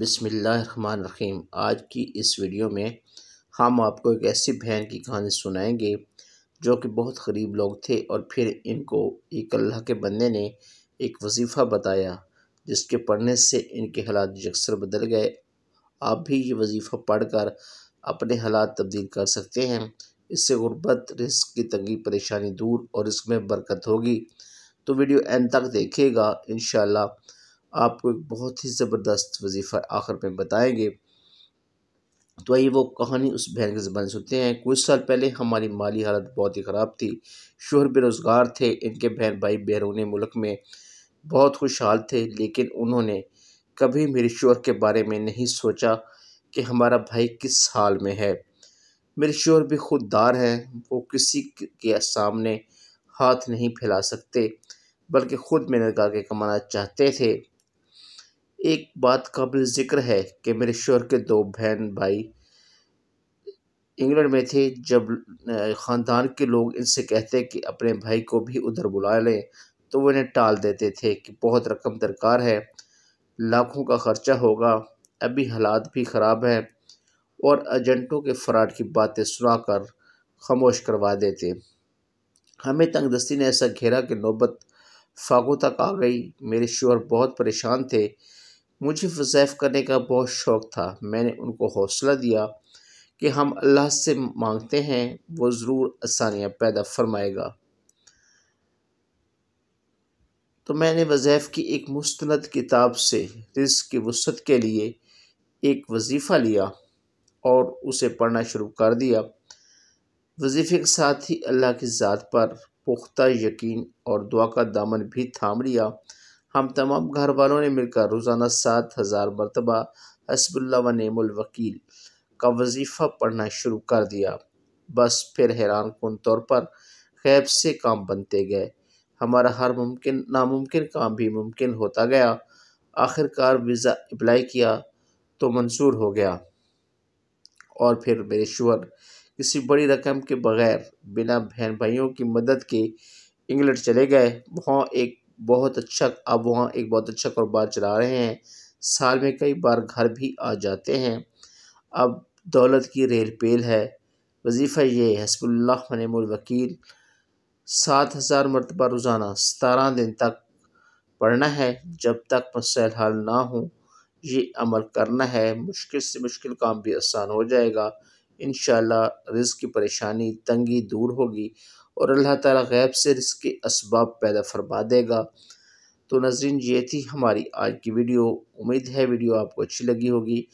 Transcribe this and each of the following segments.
बिसमीम आज की इस वीडियो में हम आपको एक ऐसी बहन की कहानी सुनाएंगे जो कि बहुत गरीब लोग थे और फिर इनको एक अल्लाह के बंदे ने एक वजीफ़ा बताया जिसके पढ़ने से इनके हालात यकसर बदल गए आप भी ये वजीफ़ा पढ़कर अपने हालात तब्दील कर सकते हैं इससे गुर्बत रिस्क की तंगी परेशानी दूर और इसमें बरकत होगी तो वीडियो एंड तक देखिएगा इन आपको एक बहुत ही ज़बरदस्त वजीफ़ा आखिर में बताएंगे तो आइए वो कहानी उस बहन की ज़बान सुनते हैं कुछ साल पहले हमारी माली हालत बहुत ही ख़राब थी शोहर बेरोज़गार थे इनके बहन भाई बैरूनी मुल्क में बहुत खुशहाल थे लेकिन उन्होंने कभी मेरे शोहर के बारे में नहीं सोचा कि हमारा भाई किस हाल में है मेरे शोहर भी खुददार हैं वो किसी के सामने हाथ नहीं फैला सकते बल्कि ख़ुद मेहनत करके कमाना चाहते थे एक बात काबिल ज़िक्र है कि मेरे शोहर के दो बहन भाई इंग्लैंड में थे जब ख़ानदान के लोग इनसे कहते कि अपने भाई को भी उधर बुला लें तो वो इन्हें टाल देते थे कि बहुत रकम दरकार है लाखों का ख़र्चा होगा अभी हालात भी ख़राब हैं और एजेंटों के फ्राड की बातें सुनाकर खामोश करवा देते हमें तंगदस्ती ने ऐसा घेरा कि नौबत फागों तक आ गई मेरे शोहर बहुत परेशान थे मुझे वज़ैफ़ करने का बहुत शौक़ था मैंने उनको हौसला दिया कि हम अल्लाह से मांगते हैं वो ज़रूर आसानियाँ पैदा फरमाएगा तो मैंने वज़ैफ़ की एक मुस्ंद किताब से रिस्क की वसत के लिए एक वजीफ़ा लिया और उसे पढ़ना शुरू कर दिया वजीफ़े के साथ ही अल्लाह की ज़ात पर पुख्ता यकीन और दुआ का दामन भी थाम लिया हम तमाम घर वालों ने मिलकर रोज़ाना सात हज़ार मरतबा हसबुल्ला व नमवकील का वजीफ़ा पढ़ना शुरू कर दिया बस फिर हैरान कन तौर पर गैब से काम बनते गए हमारा हर मुमकिन नामुमकिन काम भी मुमकिन होता गया आखिरकार वीज़ा अप्लाई किया तो मंसूर हो गया और फिर मेरे शुअर किसी बड़ी रकम के बगैर बिना बहन भाइयों की मदद के इंग्लैंड चले गए वहाँ एक बहुत अच्छा अब वहाँ एक बहुत अच्छा कारोबार चला रहे हैं साल में कई बार घर भी आ जाते हैं अब दौलत की रेल पेल है वजीफ़ा ये हसबुल्ला वकील सात हज़ार मरतबा रोज़ाना सतारह दिन तक पढ़ना है जब तक मसल हल ना हो ये अमल करना है मुश्किल से मुश्किल काम भी आसान हो जाएगा इन रिज़ की परेशानी तंगी दूर होगी और अल्लाह ताला गैब से इसके इसबाब पैदा फरमा देगा तो नजरिन ये थी हमारी आज की वीडियो उम्मीद है वीडियो आपको अच्छी लगी होगी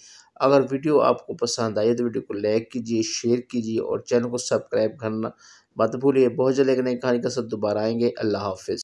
अगर वीडियो आपको पसंद आई तो वीडियो को लाइक कीजिए शेयर कीजिए और चैनल को सब्सक्राइब करना मत भूलिए बहुत जल्द एक नई कहानी के साथ दोबारा आएंगे अल्लाह हाफिज़